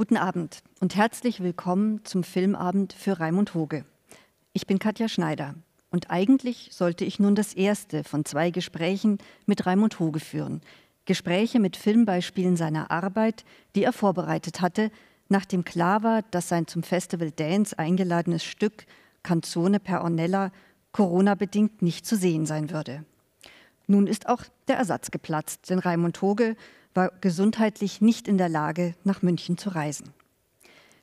Guten Abend und herzlich willkommen zum Filmabend für Raimund Hoge. Ich bin Katja Schneider und eigentlich sollte ich nun das erste von zwei Gesprächen mit Raimund Hoge führen. Gespräche mit Filmbeispielen seiner Arbeit, die er vorbereitet hatte, nachdem klar war, dass sein zum Festival Dance eingeladenes Stück Canzone per Ornella Corona-bedingt nicht zu sehen sein würde. Nun ist auch der Ersatz geplatzt, denn Raimund Hoge war gesundheitlich nicht in der Lage, nach München zu reisen.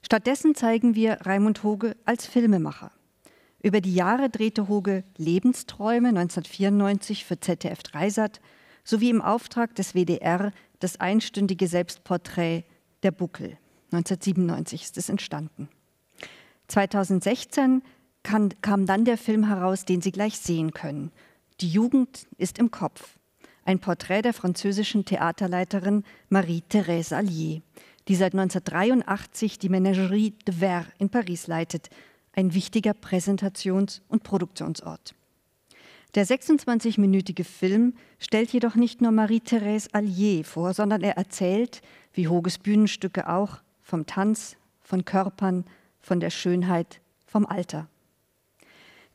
Stattdessen zeigen wir Raimund Hoge als Filmemacher. Über die Jahre drehte Hoge Lebensträume 1994 für ZDF Dreisat sowie im Auftrag des WDR das einstündige Selbstporträt Der Buckel. 1997 ist es entstanden. 2016 kam dann der Film heraus, den Sie gleich sehen können. Die Jugend ist im Kopf ein Porträt der französischen Theaterleiterin Marie-Thérèse Allier, die seit 1983 die Menagerie de Verre in Paris leitet, ein wichtiger Präsentations- und Produktionsort. Der 26-minütige Film stellt jedoch nicht nur Marie-Thérèse Allier vor, sondern er erzählt, wie Hoges Bühnenstücke auch, vom Tanz, von Körpern, von der Schönheit, vom Alter.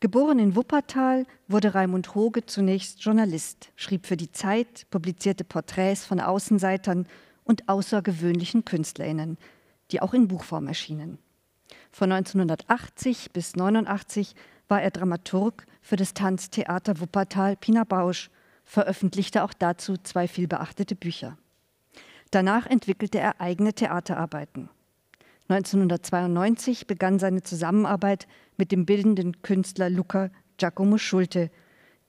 Geboren in Wuppertal, wurde Raimund Hoge zunächst Journalist, schrieb für die Zeit, publizierte Porträts von Außenseitern und außergewöhnlichen Künstlerinnen, die auch in Buchform erschienen. Von 1980 bis 1989 war er Dramaturg für das Tanztheater Wuppertal Pina Bausch, veröffentlichte auch dazu zwei vielbeachtete Bücher. Danach entwickelte er eigene Theaterarbeiten. 1992 begann seine Zusammenarbeit mit dem bildenden Künstler Luca Giacomo Schulte,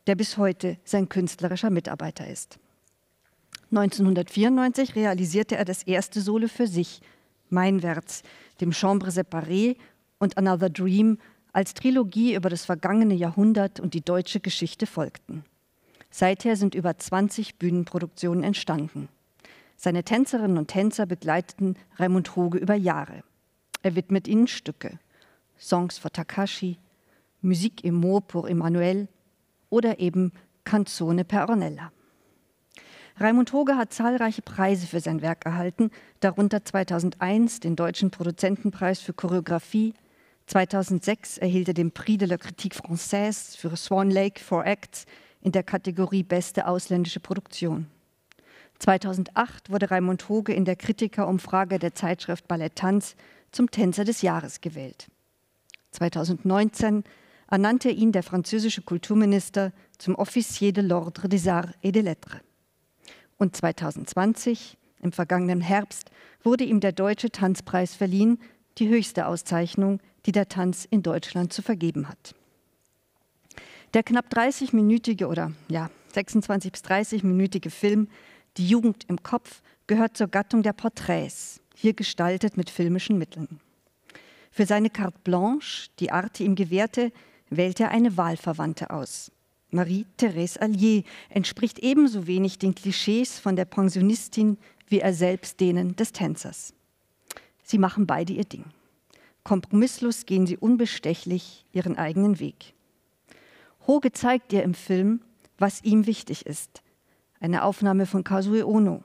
der bis heute sein künstlerischer Mitarbeiter ist. 1994 realisierte er das erste Solo für sich, Meinwärts, dem Chambre Separée und Another Dream als Trilogie über das vergangene Jahrhundert und die deutsche Geschichte folgten. Seither sind über 20 Bühnenproduktionen entstanden. Seine Tänzerinnen und Tänzer begleiteten Raimund Hoge über Jahre. Er widmet ihnen Stücke, Songs für Takashi, Musik im Moor pour Emmanuel oder eben Canzone per Ornella. Raimund Hoge hat zahlreiche Preise für sein Werk erhalten, darunter 2001 den Deutschen Produzentenpreis für Choreografie, 2006 erhielt er den Prix de la Critique Française für Swan Lake Four Acts in der Kategorie Beste ausländische Produktion. 2008 wurde Raimund Hoge in der Kritikerumfrage der Zeitschrift Ballett Tanz zum Tänzer des Jahres gewählt. 2019 ernannte ihn der französische Kulturminister zum Officier de l'Ordre des Arts et des Lettres. Und 2020, im vergangenen Herbst, wurde ihm der Deutsche Tanzpreis verliehen, die höchste Auszeichnung, die der Tanz in Deutschland zu vergeben hat. Der knapp 30-minütige oder ja, 26 bis 30-minütige Film Die Jugend im Kopf gehört zur Gattung der Porträts hier gestaltet mit filmischen Mitteln. Für seine Carte Blanche, die Arte ihm gewährte, wählt er eine Wahlverwandte aus. Marie-Thérèse Allier entspricht ebenso wenig den Klischees von der Pensionistin wie er selbst denen des Tänzers. Sie machen beide ihr Ding. Kompromisslos gehen sie unbestechlich ihren eigenen Weg. Hoge zeigt ihr im Film, was ihm wichtig ist. Eine Aufnahme von Kazue Ono.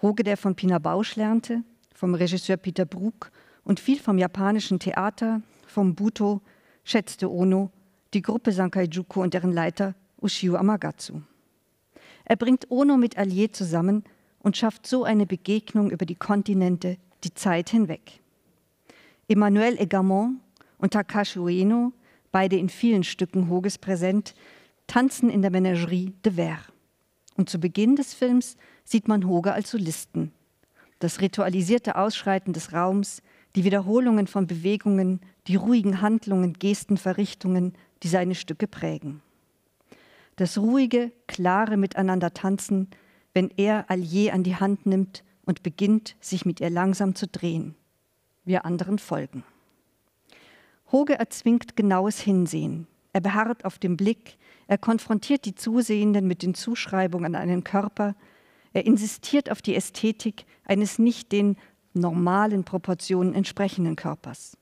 Hoge, der von Pina Bausch lernte, vom Regisseur Peter Brook und viel vom japanischen Theater, vom Buto, schätzte Ono die Gruppe Sankaijuku und deren Leiter Ushio Amagatsu. Er bringt Ono mit Allier zusammen und schafft so eine Begegnung über die Kontinente, die Zeit hinweg. Emmanuel Egamon und Takashi Ueno, beide in vielen Stücken Hoges präsent, tanzen in der Menagerie de Verre. Und zu Beginn des Films sieht man Hoge als Solisten. Das ritualisierte Ausschreiten des Raums, die Wiederholungen von Bewegungen, die ruhigen Handlungen, Gesten, Verrichtungen, die seine Stücke prägen. Das ruhige, klare Miteinander tanzen, wenn er Allier an die Hand nimmt und beginnt, sich mit ihr langsam zu drehen. Wir anderen folgen. Hoge erzwingt genaues Hinsehen. Er beharrt auf dem Blick, er konfrontiert die Zusehenden mit den Zuschreibungen an einen Körper, er insistiert auf die Ästhetik eines nicht den normalen Proportionen entsprechenden Körpers.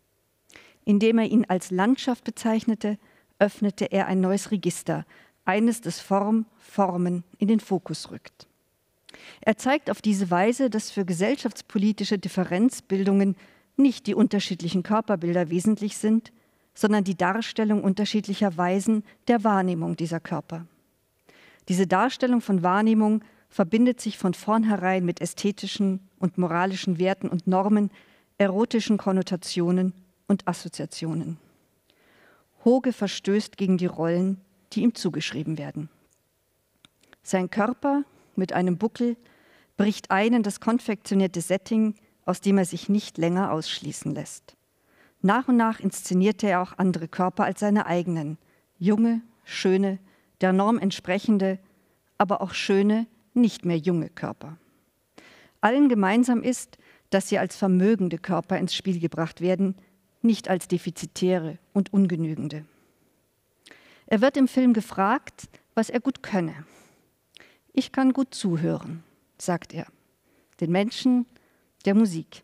Indem er ihn als Landschaft bezeichnete, öffnete er ein neues Register, eines, das Form, Formen in den Fokus rückt. Er zeigt auf diese Weise, dass für gesellschaftspolitische Differenzbildungen nicht die unterschiedlichen Körperbilder wesentlich sind, sondern die Darstellung unterschiedlicher Weisen der Wahrnehmung dieser Körper. Diese Darstellung von Wahrnehmung verbindet sich von vornherein mit ästhetischen und moralischen Werten und Normen, erotischen Konnotationen und Assoziationen. Hoge verstößt gegen die Rollen, die ihm zugeschrieben werden. Sein Körper mit einem Buckel bricht ein in das konfektionierte Setting, aus dem er sich nicht länger ausschließen lässt. Nach und nach inszenierte er auch andere Körper als seine eigenen, junge, schöne, der Norm entsprechende, aber auch schöne, nicht mehr junge Körper. Allen gemeinsam ist, dass sie als vermögende Körper ins Spiel gebracht werden, nicht als defizitäre und ungenügende. Er wird im Film gefragt, was er gut könne. Ich kann gut zuhören, sagt er, den Menschen, der Musik.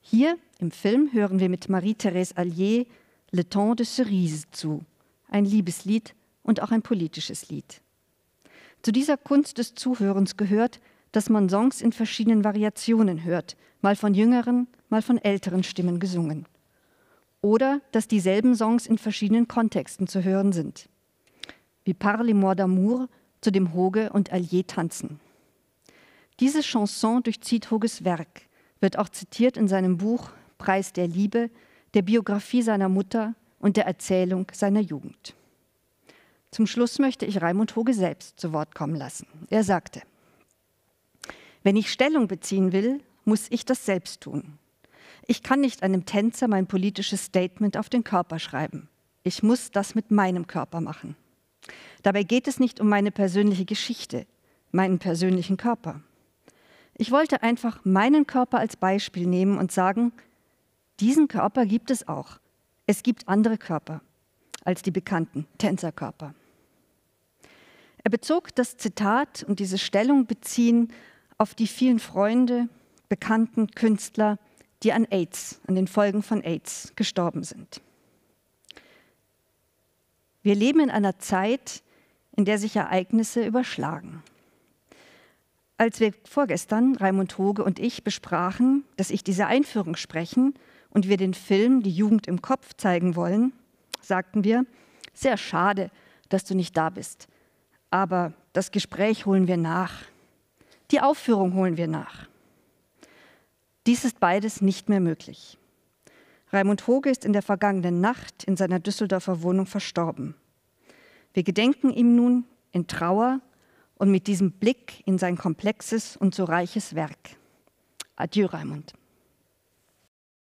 Hier im Film hören wir mit Marie-Thérèse Allier Le Temps de Cerise zu, ein Liebeslied und auch ein politisches Lied. Zu dieser Kunst des Zuhörens gehört, dass man Songs in verschiedenen Variationen hört, mal von jüngeren, mal von älteren Stimmen gesungen. Oder dass dieselben Songs in verschiedenen Kontexten zu hören sind. Wie Parlez-moi d'amour, zu dem Hoge und Allier tanzen. Diese Chanson durchzieht Hoges Werk, wird auch zitiert in seinem Buch Preis der Liebe, der Biografie seiner Mutter und der Erzählung seiner Jugend. Zum Schluss möchte ich Raimund Hoge selbst zu Wort kommen lassen. Er sagte, wenn ich Stellung beziehen will, muss ich das selbst tun. Ich kann nicht einem Tänzer mein politisches Statement auf den Körper schreiben. Ich muss das mit meinem Körper machen. Dabei geht es nicht um meine persönliche Geschichte, meinen persönlichen Körper. Ich wollte einfach meinen Körper als Beispiel nehmen und sagen, diesen Körper gibt es auch. Es gibt andere Körper als die bekannten Tänzerkörper. Er bezog das Zitat und diese Stellung beziehen auf die vielen Freunde, bekannten Künstler, die an AIDS, an den Folgen von AIDS gestorben sind. Wir leben in einer Zeit, in der sich Ereignisse überschlagen. Als wir vorgestern, Raimund Hoge und ich, besprachen, dass ich diese Einführung sprechen und wir den Film Die Jugend im Kopf zeigen wollen, sagten wir, sehr schade, dass du nicht da bist aber das Gespräch holen wir nach. Die Aufführung holen wir nach. Dies ist beides nicht mehr möglich. Raimund Hoge ist in der vergangenen Nacht in seiner Düsseldorfer Wohnung verstorben. Wir gedenken ihm nun in Trauer und mit diesem Blick in sein komplexes und so reiches Werk. Adieu, Raimund.